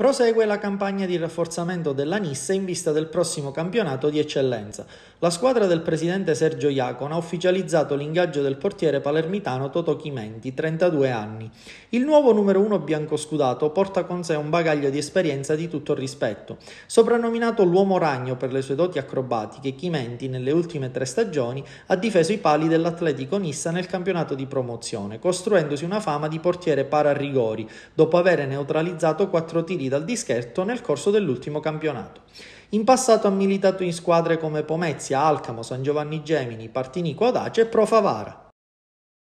Prosegue la campagna di rafforzamento della Nissa in vista del prossimo campionato di eccellenza. La squadra del presidente Sergio Iacon ha ufficializzato l'ingaggio del portiere palermitano Toto Chimenti, 32 anni. Il nuovo numero 1 biancoscudato porta con sé un bagaglio di esperienza di tutto rispetto. Soprannominato l'uomo ragno per le sue doti acrobatiche, Chimenti nelle ultime tre stagioni ha difeso i pali dell'Atletico Nissa nel campionato di promozione, costruendosi una fama di portiere para rigori, dopo aver neutralizzato quattro tiri dal dischetto nel corso dell'ultimo campionato. In passato ha militato in squadre come Pomezia, Alcamo, San Giovanni Gemini, Partinico Adace e Pro Favara.